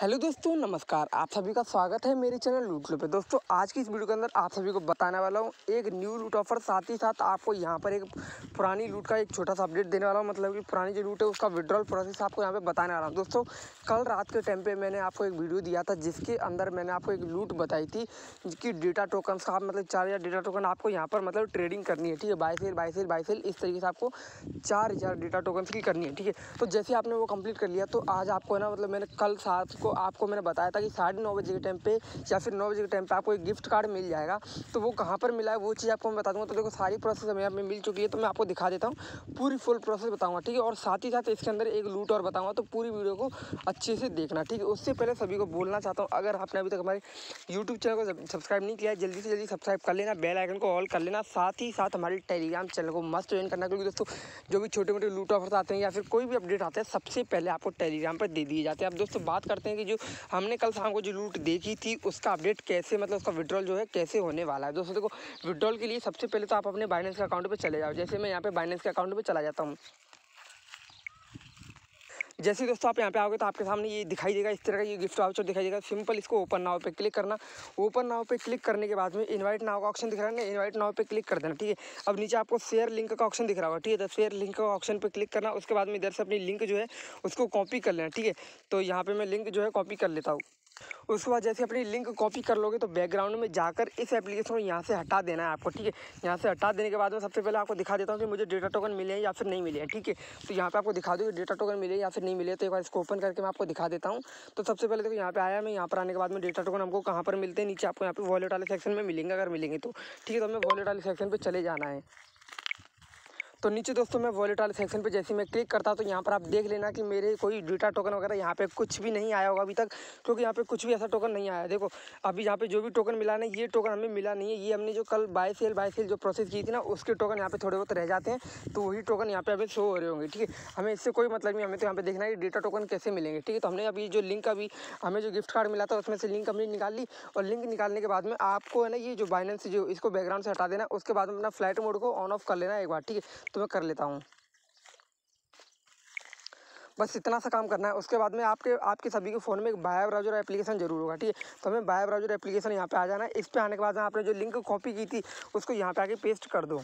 hello दोस्तों नमस्कार आप सभी का स्वागत है मेरे चैनल लूट लो पे दोस्तों आज की इस वीडियो के अंदर आप सभी को बताने वाला हूँ एक न्यू लूट ऑफर साथ ही साथ आपको यहाँ पर एक पुरानी लूट का एक छोटा सा अपडेट देने वाला हूँ मतलब कि पुरानी जो लूट है उसका विड्रॉल प्रोसेस आपको यहाँ पे बताने वाला हूँ दोस्तों कल रात के टाइम पर मैंने आपको एक वीडियो दिया था जिसके अंदर मैंने आपको एक लूट बताई थी जिसकी डेटा टोकन का मतलब चार हज़ार डेटा टोकन आपको यहाँ पर मतलब ट्रेडिंग करनी है ठीक है बाईस सेल बाई सेल इस तरीके से आपको चार हज़ार डेटा टोकन की करनी है ठीक है तो जैसे आपने वो कम्प्लीट कर लिया तो आज आपको है ना मतलब मैंने कल साथ जिसको आपको मैंने बताया था कि साढ़े नौ बजे के टाइम पे या फिर नौ बजे के टाइम पे आपको एक गिफ्ट कार्ड मिल जाएगा तो वो कहाँ पर मिला है वो चीज़ आपको मैं बता दूँगा तो देखो सारी प्रोसेस हमें यहाँ मिल चुकी है तो मैं आपको दिखा देता हूँ पूरी फुल प्रोसेस बताऊँगा ठीक है और साथ ही साथ इसके अंदर एक लूट और बताऊँगा तो पूरी वीडियो को अच्छे से देखना ठीक है उससे पहले सभी को बोलना चाहता हूँ अगर आपने अभी तक हमारे यूट्यूब चैनल को सब्सक्राइब नहीं किया है जल्दी से जल्दी सब्सक्राइब कर लेना बेल आइकन को ऑल कर लेना साथ ही साथ हमारे टेलीग्राम चैनल को मस्ट ज्वाइन करना क्योंकि दोस्तों जो भी छोटे मोटे लूट ऑफर्स आते हैं या फिर कोई भी अपडेट आते हैं सबसे पहले आपको टेलीग्राम पर दे दिए जाते हैं अब दोस्तों बात करते हैं हैं कि जो हमने कल शाम को जो लूट देखी थी उसका अपडेट कैसे मतलब उसका विड्रॉल जो है कैसे होने वाला है दोस्तों देखो विड्रॉल के लिए सबसे पहले तो आप अपने बाइनेंस के अकाउंट पर चले जाओ जैसे मैं यहाँ पे बाइनेंस के अकाउंट पर चला जाता हूँ जैसे ही दोस्तों आप यहाँ पे आओगे तो आपके सामने ये दिखाई देगा इस तरह का ये गिफ्ट वाउचर दिखाई देगा सिंपल इसको ओपन नाव पे क्लिक करना ओपन नाव पे क्लिक करने के बाद में इनवाइट नाव का ऑप्शन दिख रहा है ना इनवाइट नाव पे क्लिक कर देना ठीक है अब नीचे आपको शेयर लिंक का ऑप्शन दिख रहा होगा ठीक है तो शेयर लिंक का ऑप्शन पर क्लिक करना उसके बाद में इधर से अपनी लिंक जो है उसको कॉपी कर लेना ठीक है तो यहाँ पर मैं लिंक जो है कॉपी कर लेता हूँ उसके बाद जैसे अपनी लिंक कॉपी कर लोगे तो बैकग्राउंड में जाकर इस एप्लीकेशन को यहाँ से हटा देना है आपको ठीक है यहाँ से हटा देने के बाद मैं सबसे पहले आपको दिखा देता हूँ कि मुझे डेटा टोकन मिले हैं या फिर नहीं मिले हैं ठीक है तो यहाँ पर आपको दिखा दूँ डेटा टोकन मिले या फिर नहीं मिले तो एक बार इसको ओपन करके मैं आपको दिखा देता हूँ तो सबसे पहले देखो यहाँ पर आया मैं यहाँ पर आने के बाद में डेटा टोकन हमको कहाँ पर मिलते हैं नीचे आपको यहाँ पर वॉलेट वाले सेक्शन में मिलेंगे अगर मिलेंगे तो ठीक है तो हमें वॉलेट वाले सेक्शन पर चले जाना है तो नीचे दोस्तों मैं वॉलेट वाले सेक्शन पे जैसे मैं क्लिक करता तो यहाँ पर आप देख लेना कि मेरे कोई डेटा टोकन वगैरह यहाँ पे कुछ भी नहीं आया होगा अभी तक क्योंकि यहाँ पे कुछ भी ऐसा टोकन नहीं आया देखो अभी यहाँ पे जो भी टोकन मिला ना ये टोकन हमें मिला नहीं है ये हमने जो कल बाय सेल बाय सेल जो प्रोसेस की थी ना उसके टोकन यहाँ पे थोड़े बहुत रह जाते हैं तो वही टोकन यहाँ पे अभी शो हो रहे होंगे ठीक है हमें इससे कोई मतलब नहीं हमें तो यहाँ पे देखना है कि डेटा टोकन कैसे मिलेंगे ठीक है तो हमने अभी जो लिंक अभी हमें जो गिफ्ट कार्ड मिला था उसमें से लिंक हमने निकाल ली और लिंक निकालने के बाद में आपको है ना ये जो बाइनेंस जो इसको बैकग्राउंड से हटा देना उसके बाद में अपना फ्लाइट मोड को ऑन ऑफ कर लेना एक बार ठीक है तो मैं कर लेता हूँ बस इतना सा काम करना है उसके बाद में आपके आपके सभी के फ़ोन में एक बायो ब्राउजर एप्लीकेशन जरूर होगा ठीक है तो हमें बायो ब्राउजर एप्लीकेशन यहाँ पे आ जाना है इस पे आने के बाद आपने जो लिंक कॉपी की थी उसको यहाँ पे आके पेस्ट कर दो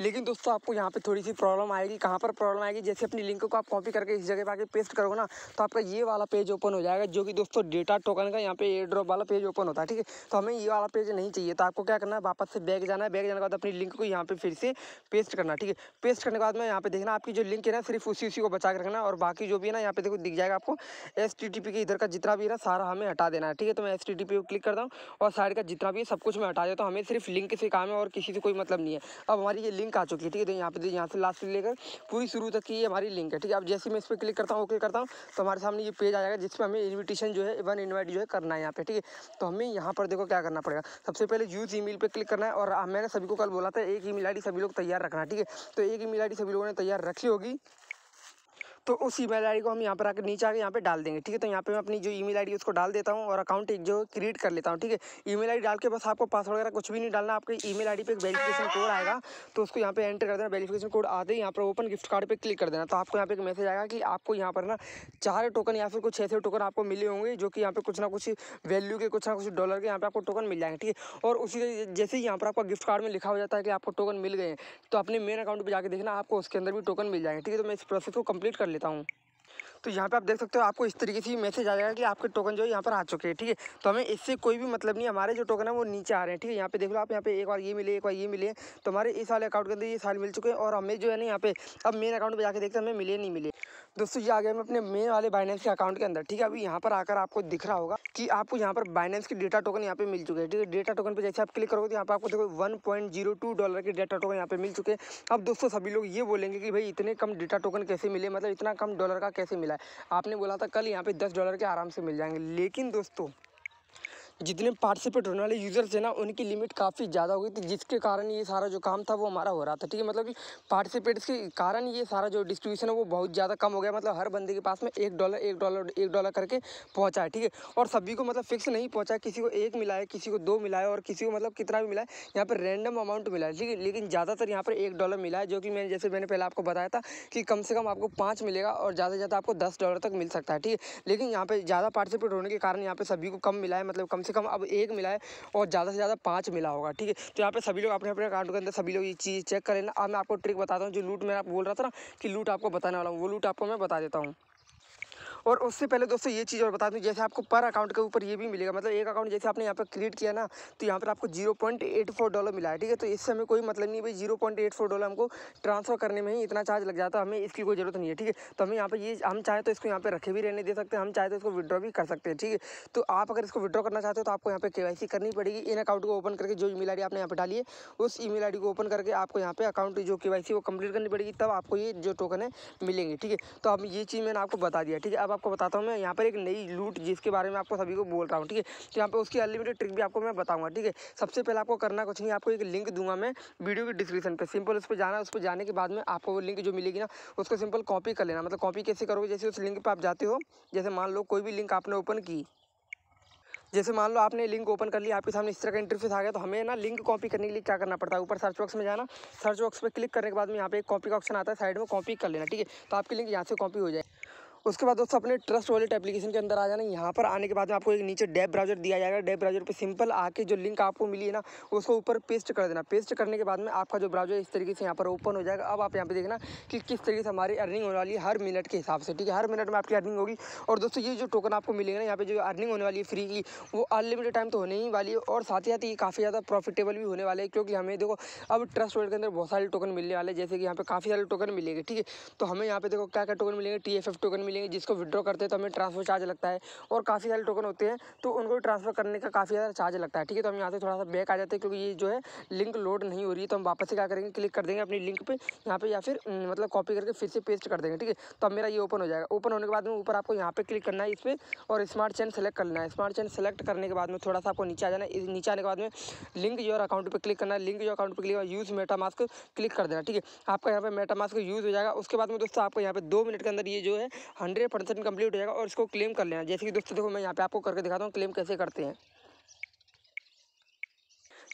लेकिन दोस्तों आपको यहाँ पर थोड़ी सी प्रॉब्लम आएगी कहाँ पर प्रॉब्लम आएगी जैसे अपनी लिंक को आप कॉपी करके इस जगह पर आके पेस्ट करोगे ना तो आपका ये वाला पेज ओपन हो जाएगा जो कि दोस्तों डेटा टोकन का यहाँ पे एयर ड्रॉप वाला पेज ओपन होता है ठीक है तो हमें ये वाला पेज नहीं चाहिए तो आपको क्या करना है वापस से बैग जाना है बैग जाने के बाद अपनी लिंक को यहाँ पर फिर से पेस्ट करना ठीक है पेस्ट करने के बाद में यहाँ पे देखना आपकी जो लिंक है ना सिर्फ उसी उसी को बचा के रखना और बाकी जो भी है ना यहाँ पे देखो दिख जाएगा आपको एस के इधर का जितना भी है ना सारा हमें हटा देना है ठीक है तो मैं एस टी को क्लिक करता हूँ और साइड का जितना भी है सब कुछ मैं हटा देता हूँ हमें सिर्फ लिंक से काम है और किसी से कोई मतलब नहीं है अब हमारी ये लिंक आ चुकी है ठीक है तो यहाँ पे देखिए यहाँ से लास्ट से लेकर पूरी शुरू तक की हमारी लिंक है ठीक है अब जैसे मैं इस पर क्लिक करता हूँ ओके करता हूँ तो हमारे सामने ये पेज आ जाएगा जिसमें हमें इन्विटेशन जो है वन इन्वाइट जो है करना है यहाँ पे ठीक है तो हमें यहाँ पर देखो क्या करना पड़ेगा सबसे पहले यूज ई मेल क्लिक करना है और मैंने सभी को कल बोला था एक ई मेल सभी लोग तैयार रखना ठीक है तो एक ई मेल सभी लोगों ने तैयार रखी होगी तो उस ई मेल को हम यहाँ पर आकर नीचे आकर यहाँ पर डाल देंगे ठीक है तो यहाँ पर मैं अपनी जो ई मेल आई उसको डाल देता हूँ और अकाउंट एक जो क्रिएट कर लेता हूँ ठीक है ई मेल डाल के बस आपको पासवर्ड वगैरह कुछ भी नहीं डालना आपके ई मेल आई एक वेरीफिकेशन कोड आएगा तो उसको यहाँ पर एंटर कर देना वेरीफिकेशन कोड आते ही यहाँ पर ओपन गिफ्ट कार्ड पर क्लिक कर देना तो आपको यहाँ पर एक मैसेज आएगा कि आपको यहाँ पर ना चार टोकन या फिर कुछ ऐसे टोकन आपको मिले होंगे जो कि यहाँ पर कुछ ना कुछ वैल्यू के कुछ ना कुछ डॉलर के यहाँ पर आपको टोकन मिल जाएंगे ठीक है और उसी जैसे ही यहाँ पर आपका गिफ्ट कार्ड में लिखा हो जाता है कि आपको टोकन मिल गए तो अपने मेन अकाउंट पर जाकर देखना आपको उसके अंदर भी टोकन मिल जाएंगे ठीक है तो मैं इस प्रोसेस को कंप्लीट कर लेता हूँ तो यहाँ पे आप देख सकते हो आपको इस तरीके से मैसेज आ जाएगा कि आपके टोकन जो है यहाँ पर आ चुके हैं ठीक है तो हमें इससे कोई भी मतलब नहीं हमारे जो टोकन है वो नीचे आ रहे हैं ठीक है यहाँ पे देख लो आप यहाँ पे एक बार ये मिले एक बार ये मिले तो हमारे इस वाले अकाउंट के अंदर ये साल मिल चुके हैं और हमें जो है ना यहाँ पे अब मेन अकाउंट पर जाकर देखते हैं हमें मिले नहीं मिले दोस्तों ये आ गया मैं अपने मेन वाले बाइनेंस के अकाउंट के अंदर ठीक है अभी यहाँ पर आकर आपको दिख रहा होगा कि आपको यहाँ पर बाइनेंस की डेटा टोकन यहाँ पे मिल चुके हैं ठीक है डेटा टोकन पे जैसे आप क्लिक करोगे तो यहाँ पर आपको देखो one point zero two dollar के डेटा टोकन यहाँ पे मिल चुके हैं अब दोस्तों सभी लोग ये बोलेंगे कि भाई इतने कम डेटा टोकन कैसे मिले मतलब इतना कम डॉलर का कैसे मिला है आपने बोला था कल यहाँ पे दस डॉलर के आराम से मिल जाएंगे लेकिन दोस्तों जितने पार्टिसिपेट होने वाले यूज़र्स हैं ना उनकी लिमिट काफ़ी ज़्यादा हो गई थी जिसके कारण ये सारा जो काम था वो हमारा हो रहा था ठीक है मतलब पार्टिसिपेट्स के कारण ये सारा जो डिस्ट्रीब्यूशन है वो बहुत ज़्यादा कम हो गया मतलब हर बंदे के पास में एक डॉलर एक डॉलर एक डॉलर करके पहुँचा है ठीक है और सभी को मतलब फिक्स नहीं पहुँचा किसी को एक मिला है किसी को दो मिला है और किसी को मतलब कितना भी मिला है यहाँ पर रैंडम अमाउंट मिला है ठीक है लेकिन ज़्यादातर यहाँ पर एक डॉलर मिला है जो कि मैंने जैसे मैंने पहले आपको बताया था कि कम से कम आपको पाँच मिलेगा और ज़्यादा से ज़्यादा आपको दस डॉलर तक मिल सकता है ठीक है लेकिन यहाँ पर ज़्यादा पार्टिसिपेट होने के कारण यहाँ पर सभी को कम मिला है मतलब कम से कम अब एक मिला है और ज़्यादा से ज़्यादा पाँच मिला होगा ठीक है तो यहाँ पे सभी लोग अपने अपने अकाउंट के अंदर सभी लोग ये चीज़ चेक करें ना अब मैं आपको ट्रिक बताता हूँ जो लूट मैं आप बोल रहा था ना कि लूट आपको बताने वाला हूँ वो लूट आपको मैं बता देता हूँ और उससे पहले दोस्तों ये चीज़ और बता दूँ जैसे आपको पर अकाउंट के ऊपर ये भी मिलेगा मतलब एक अकाउंट जैसे आपने यहाँ पर क्रिएट किया ना तो यहाँ पर आपको जीरो डॉलर मिला है ठीक है तो इससे हमें कोई मतलब नहीं भाई जीरो डॉलर हमको ट्रांसफ़र करने में ही इतना चार्ज लग जाता है हमें इसकी कोई ज़रूरत नहीं है ठीक है तो हमें यहाँ पर ये हम चाहे तो इसको यहाँ पर रखे भी रहने दे सकते हैं हम चाहे तो इसको विड्रॉ भी कर सकते हैं ठीक है तो आप अगर इसको विड्रॉ करना चाहते हो तो आपको यहाँ पर के करनी पड़ेगी इन अकाउंट को ओपन करके जो ई मेल आपने यहाँ पर डाली है उस ई मेल को ओपन करके आपको यहाँ पर अकाउंट जो के वो कंप्लीट करनी पड़ेगी तब आपको ये जो टोकन है मिलेंगे ठीक है तो अब ये चीज़ मैंने आपको बता दिया ठीक है अब आपको बताता हूँ मैं यहाँ पर एक नई लूट जिसके बारे में आपको सभी को बोल रहा हूँ ठीक है तो यहाँ पर उसकी अनलिमिटेड ट्रिक भी आपको मैं बताऊँगा ठीक है सबसे पहले आपको करना कुछ नहीं आपको एक लिंक दूंगा मैं वीडियो के डिस्क्रिप्शन पर सिंपल उस पर जाना उस पर जाने के बाद में आपको वो लिंक जो मिलेगी ना उसको सिंपल कॉपी कर लेना मतलब कॉपी कैसे करोगे जैसे उस लिंक पर आप जाते हो जैसे मान लो कोई भी लिंक आपने ओपन की जैसे मान लो आपने लिंक ओपन कर लिया आपके सामने इस तरह का इंटरफेस आ गया तो हमें ना लिंक कॉपी करने के लिए क्या करना पड़ता है ऊपर सर्च बॉक्स में जाना सर्च बॉक्स पर क्लिक करने के बाद में यहाँ पे एक कॉपी का ऑप्शन आता है साइड में कॉपी कर लेना ठीक है तो आपकी लिंक यहाँ से कॉपी हो जाए उसके बाद दोस्तों अपने ट्रस्ट वॉलेट एप्लीकेशन के अंदर आ जाना यहाँ पर आने के बाद में आपको एक नीचे डेप ब्राउजर दिया जाएगा डेप ब्राउजर पर सिंपल आके जो लिंक आपको मिली है ना उसको ऊपर पेस्ट कर देना पेस्ट करने के बाद में आपका जो ब्राउजर इस तरीके से यहाँ पर ओपन हो जाएगा अब आप यहाँ पर देखना कि किस तरीके से हमारी अर्निंग होने वाली है हर मिनट के हिसाब से ठीक है हर मिनट में आपकी अर्निंग होगी और दोस्तों ये जो टोकन आपको मिलेगा ना यहाँ पर जो अर्निंग होने वाली है फ्री की वो अनलिमिटेड टाइम तो होने ही वाली है और साथ ही साथ ये काफ़ी ज़्यादा प्रॉफिटेबल भी होने वाले हैं क्योंकि हमें देखो अब ट्रस्ट वॉलेट के अंदर बहुत सारे टोकन मिलने वाले जैसे कि यहाँ पर काफ़ी सारे टोकन मिलेंगे ठीक है तो हमें यहाँ पर देखो क्या क्या टोकन मिलेंगे टी टोकन मिलेगा मिलेंगे जिसको विड्रॉ करते हैं तो हमें ट्रांसफर चार्ज लगता है और काफ़ी सारे टोकन होते हैं तो उनको ट्रांसफर करने का काफ़ी ज़्यादा चार्ज लगता है ठीक है तो हम यहाँ से थोड़ा सा बैक आ जाते हैं क्योंकि ये जो है लिंक लोड नहीं हो रही है तो हम वापस से क्या करेंगे क्लिक कर देंगे अपनी लिंक पर यहाँ पर या फिर हम्म, मतलब कॉपी करके फिर से पेस्ट कर देंगे ठीक है तो अब मेरा ये ओपन हो जाएगा ओपन होने के बाद में ऊपर आपको यहाँ पर क्लिक करना है इस पर और स्मार्ट चैन सेलेक्ट करना है स्मार्ट चैन सेलेक्ट करने के बाद में थोड़ा सा आपको नीचे आ जाना है नीचे आने के बाद में लिंक योर अकाउंट पर क्लिक करना है लिंक योर अकाउंट पर click use MetaMask click कर देना ठीक है आपका यहाँ पर मेटा मास्क यूज़ हो जाएगा उसके बाद में दोस्तों आपको यहाँ पे दो मिनट के अंदर ये जो है हंड्रेड परसेंट कम्प्लीट हो जाएगा और इसको क्लेम कर लेना जैसे कि दोस्तों देखो मैं यहाँ पे आपको करके दिखाता हूँ क्लेम कैसे करते हैं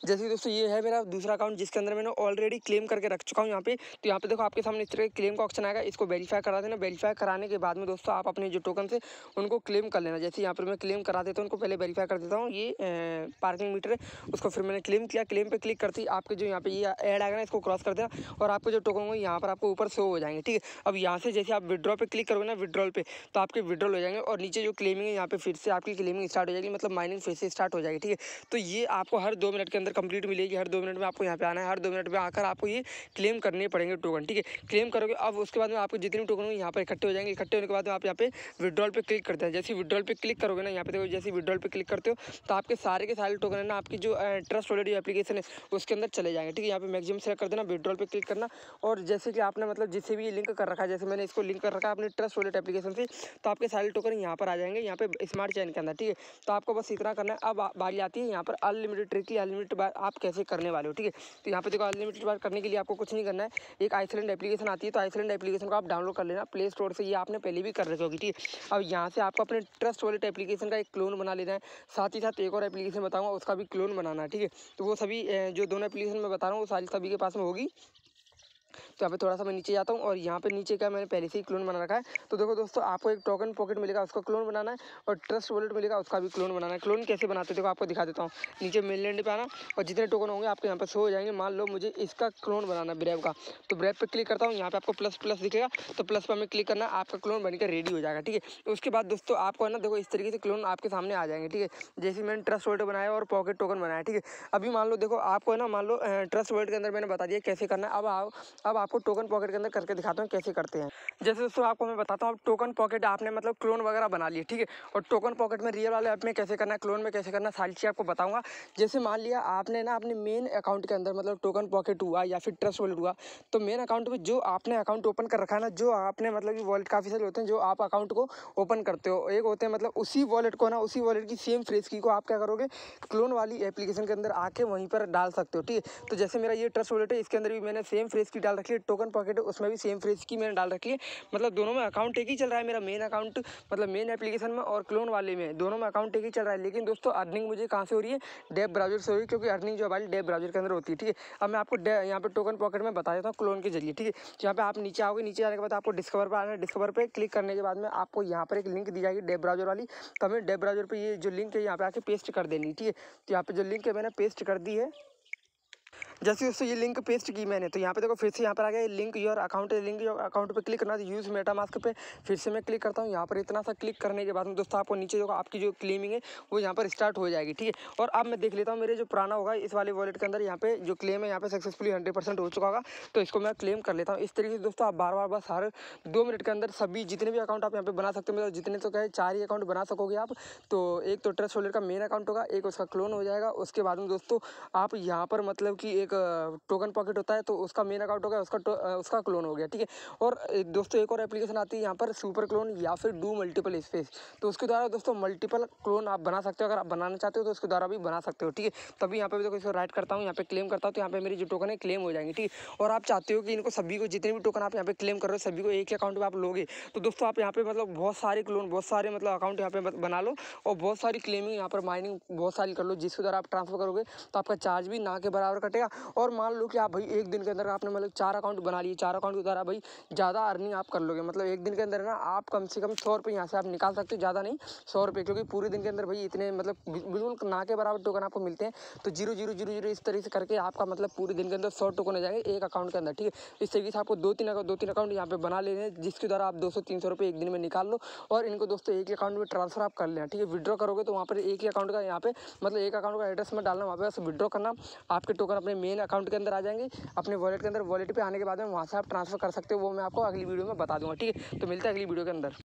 जैसे दोस्तों ये है मेरा दूसरा अकाउंट जिसके अंदर मैंने ऑलरेडी क्लेम करके रख चुका हूँ यहाँ पे तो यहाँ पे देखो आपके सामने इस तरह क्लेम का ऑप्शन आएगा इसको वेरीफाई करा देना वेरीफाई कराने के बाद में दोस्तों आप अपने जो टोकन से उनको क्लेम कर लेना जैसे यहाँ पर मैं क्लेम करा देता हूँ उनको पहले वेरीफाई कर देता हूँ ये पार्किंग मीटर है उसको फिर मैंने क्लेम किया क्लेम पर क्लिक करती आपके जो यहाँ पे ये एड आएगा ना इसको क्रॉस कर देना और आपको जो टोकन होंगे यहाँ पर आपको ऊपर शो हो जाएंगे ठीक है अब यहाँ से जैसे आप विड्रॉ पर क्लिक करोगे ना विड्रॉल पर तो आपके विड्रॉल हो जाएंगे और नीचे जो क्लेमिंग है यहाँ पर फिर से आपकी क्लेमिंग स्टार्ट हो जाएगी मतलब माइनिंग फिर से स्टार्ट हो जाएगी ठीक है तो ये आपको हर दो मिनट के अंदर अंदर कंप्लीट मिलेगी हर दो मिनट में आपको यहाँ पे आना है हर दो मिनट में आकर आपको ये क्लेम करने पड़ेंगे टोकन ठीक है क्लेम करोगे अब उसके बाद में आपको जितने टोकन होंगे यहाँ पर इकट्ठे हो जाएंगे इकट्ठे होने के बाद आप यहाँ पे विड्रॉल पर क्लिक करते हैं जैसे विड्रॉल पर क्लिक करोगे ना यहाँ पे देखो जैसे विड्रॉल पर क्लिक करते हो तो आपके सारे के सारे टोकन है ना आपकी जो ट्रस्ट वॉलेट एप्लीकेशन है उसके अंदर चले जाएंगे ठीक है यहाँ पे मैक्सिमम सेलेक्ट कर देना विड्रॉल पर क्लिक करना और जैसे कि आपने मतलब जिससे भी लिंक कर रखा है जैसे मैंने इसको लिंक कर रखा है अपने ट्रस्ट वॉलेट एप्लीकेशन से तो आपके सारे टोकन यहाँ पर आ जाएंगे यहाँ पे स्मार्ट चैन के अंदर ठीक है तो आपको बस इतना करना है अब बारी आती है यहाँ पर अनलिमिटेड ट्रिक अनलिमिटेड बार आप कैसे करने वाले हो ठीक है तो यहाँ पे देखो अनलिमिटेड बार करने के लिए आपको कुछ नहीं करना है एक आइसलैंड एप्लीकेशन आती है तो आइसलैंड एप्लीकेशन को आप डाउनलोड कर लेना प्ले स्टोर से ये आपने पहले भी कर रखी होगी ठीक है अब यहाँ से आपको अपने ट्रस्ट वॉलेट एप्लीकेशन का एक क्लोन बना लेना है साथ ही साथ एक और एप्लीकेशन बताऊँगा उसका भी क्लोन बनाना है ठीक है तो वो सभी जो दोनों एप्लीकेशन मैं बता रहा हूँ वो सारी सभी के पास में होगी तो यहाँ पे थोड़ा सा मैं नीचे जाता हूँ और यहाँ पे नीचे का मैंने पहले से ही क्लोन बना रखा है तो देखो दोस्तों आपको एक टोकन पॉकेट मिलेगा उसका क्लोन बनाना है और ट्रस्ट वॉलेट मिलेगा उसका भी क्लोन बनाना है क्लोन कैसे बनाते देखो आपको दिखा देता हूँ नीचे मेन लैंड पर आना और जितने टोकन होंगे आपके यहाँ पर शो हो जाएंगे मान लो मुझे इसका क्लोन बनाना है ब्रैव का तो ब्रेव पर क्लिक करता हूँ यहाँ पर आपको प्लस प्लस दिखेगा तो प्लस पर हमें क्लिक करना आपका क्लोन बनकर रेडी हो जाएगा ठीक है तो उसके बाद दोस्तों आपको है ना देखो इस तरीके से क्लोन आपके सामने आ जाएंगे ठीक है जैसे मैंने ट्रस्ट वॉलेट बनाया और पॉकेट टोकन बनाया ठीक है अभी मान लो देखो आपको है ना मान लो ट्रस्ट वॉलेट के अंदर मैंने बता दिया कैसे करना है अब आप अब आपको टोकन पॉकेट के अंदर करके दिखाता हूँ कैसे करते हैं जैसे दोस्तों आपको मैं बताता हूँ आप टोकन पॉकेट आपने मतलब क्लोन वगैरह बना लिए ठीक है और टोकन पॉकेट में रियल वाले ऐप में कैसे करना है क्लोन में कैसे करना सारी चीज़ आपको बताऊँगा जैसे मान लिया आपने ना अपने मेन अकाउंट के अंदर मतलब टोकन पॉकेट हुआ या फिर ट्रस्ट वॉलेट हुआ तो मेन अकाउंट में जो आपने अकाउंट ओपन कर रखा है ना जो आपने मतलब कि वॉलेट काफ़ी सारे होते हैं जो आप अकाउंट को ओपन करते हो एक होते हैं मतलब उसी वॉलेट को ना उसी वॉलेट की सेम फ्रेज की को आप क्या करोगे क्लोन वाली एप्लीकेशन के अंदर आके वहीं पर डाल सकते हो ठीक है तो जैसे मेरा ये ट्रस्ट वॉलेट है इसके अंदर भी मैंने सेम फ्रेज की डाल रखी है टोकन पॉकेट उसमें भी सेम फ्रेज की मैंने डाल रखी है मतलब दोनों में अकाउंट एक ही चल रहा है मेरा मेन अकाउंट मतलब मेन एप्लीकेशन में और क्लोन वाले में दोनों में अकाउंट एक ही चल रहा है लेकिन दोस्तों अर्निंग मुझे कहाँ से हो रही है डेप ब्राउजर से हो रही है क्योंकि अर्निंग जो हमारी डेप ब्राउजर के अंदर होती है ठीक है अब मैं आपको यहाँ पर टोकन पॉकेट में बता देता हूँ क्लोन के जरिए ठीक है यहाँ पर आप नीचे आओगे नीचे आने के बाद आपको डिस्कवर पर आना डिस्कवर पर क्लिक करने के बाद में आपको यहाँ पर एक लिंक दी जाएगी डेप ब्राउजर वाली तो हमें डेप ब्राउजर पर ये जो लिंक है यहाँ पर आके पेस्ट कर देनी ठीक है तो यहाँ पर जो लिंक है मैंने पेस्ट कर दी है जैसे दोस्तों ये लिंक पेस्ट की मैंने तो यहाँ पे देखो फिर से यहाँ पर आ गया link your account link your account पे क्लिक करना यूज़ मेटा मास्क पर फिर से मैं क्लिक करता हूँ यहाँ पर इतना सा क्लिक करने के बाद में दोस्तों आपको नीचे जो आपकी जो क्लेमिंग है वो यहाँ पर स्टार्ट हो जाएगी ठीक है और अब मैं देख लेता हूँ मेरे जो पुराना होगा इस वाले वॉलेट के अंदर यहाँ पे जो क्लेम है यहाँ पे सक्सेसफुली हंड्रेड परसेंट हो चुका होगा तो इसको मैं क्लेम कर लेता हूँ इस तरीके से दोस्तों आप बार बार बस हर दो मिनट के अंदर सभी जितने भी अकाउंट आप यहाँ पर बना सकते हो मतलब जितने तो कहे चार ही अकाउंट बना सकोगे आप तो एक तो ट्रस्ट वॉलेट का मेन अकाउंट होगा एक उसका क्लोन हो जाएगा उसके बाद में दोस्तों आप यहाँ पर मतलब कि एक एक टोकन पॉकेट होता है तो उसका मेन अकाउंट हो गया उसका तो, उसका क्लोन हो गया ठीक है और दोस्तों एक और एप्लीकेशन आती है यहाँ पर सुपर क्लोन या फिर डू मल्टीपल स्पेस तो उसके द्वारा दोस्तों मल्टीपल क्लोन आप बना सकते हो अगर आप बनाना चाहते हो तो उसके द्वारा भी बना सकते हो ठीक है तभी यहाँ पर देखो तो इसको राइट करता हूँ यहाँ पर क्लेम करता हूँ तो यहाँ पर मेरी जो टोकन है क्लेम हो जाएंगे ठीक है और आप चाहते हो कि इनको सभी को जितने भी टोकन आप यहाँ पर क्लेम कर रहे हो सभी को एक अकाउंट पर आप लोगे तो दोस्तों आप यहाँ पर मतलब बहुत सारे क्लोन बहुत सारे मतलब अकाउंट यहाँ पर बना लो और बहुत सारी क्लेमिंग यहाँ पर माइनिंग बहुत सारी कर लो जिसके द्वारा आप ट्रांसफर करोगे तो आपका चार्ज भी ना के बराबर कटेगा और मान लो कि आप भाई एक दिन के अंदर आपने मतलब चार अकाउंट बना लिए चार अकाउंट के द्वारा भाई ज़्यादा अर्निंग आप कर लोगे मतलब एक दिन के अंदर ना आप कम से कम सौ रुपये यहाँ से आप निकाल सकते हो ज़्यादा नहीं सौ रुपये क्योंकि पूरे दिन के अंदर भाई इतने मतलब बिल्कुल ना के बराबर टोकन आपको मिलते हैं तो जीरो जीरो जीरो जीरो इस तरीके से करके आपका मतलब पूरे दिन के अंदर सौ टोकन हो जाएगा एक अकाउंट के अंदर ठीक है इस तरीके से आपको दो तीन दो तीन अकाउंट यहाँ पे बना लेने जिसके द्वारा आप दो सौ तीन सौ रुपये एक दिन में निकाल लो और इनको दोस्तों एक अकाउंट में ट्रांसफर आप कर लेना ठीक है विड्रॉ करोगे तो वहाँ पर एक ही अकाउंट का यहाँ पे मतलब एक अकाउंट का एड्रेस में डालना वहाँ पर विड्रॉ करना आपके टोकन अपने मेन अकाउंट के अंदर आ जाएंगे अपने वॉलेट के अंदर वॉलेट पर आने के बाद में वहाँ से आप ट्रांसफ़र कर सकते हो वो मैं आपको अगली वीडियो में बता दूंगा ठीक है तो मिलते हैं अगली वीडियो के अंदर